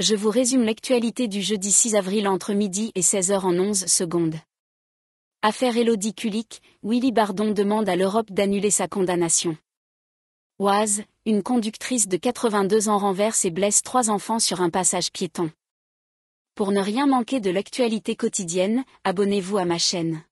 je vous résume l'actualité du jeudi 6 avril entre midi et 16h en 11 secondes. Affaire Elodie Kulik, Willy Bardon demande à l'Europe d'annuler sa condamnation. Oise, une conductrice de 82 ans renverse et blesse trois enfants sur un passage piéton. Pour ne rien manquer de l'actualité quotidienne, abonnez-vous à ma chaîne.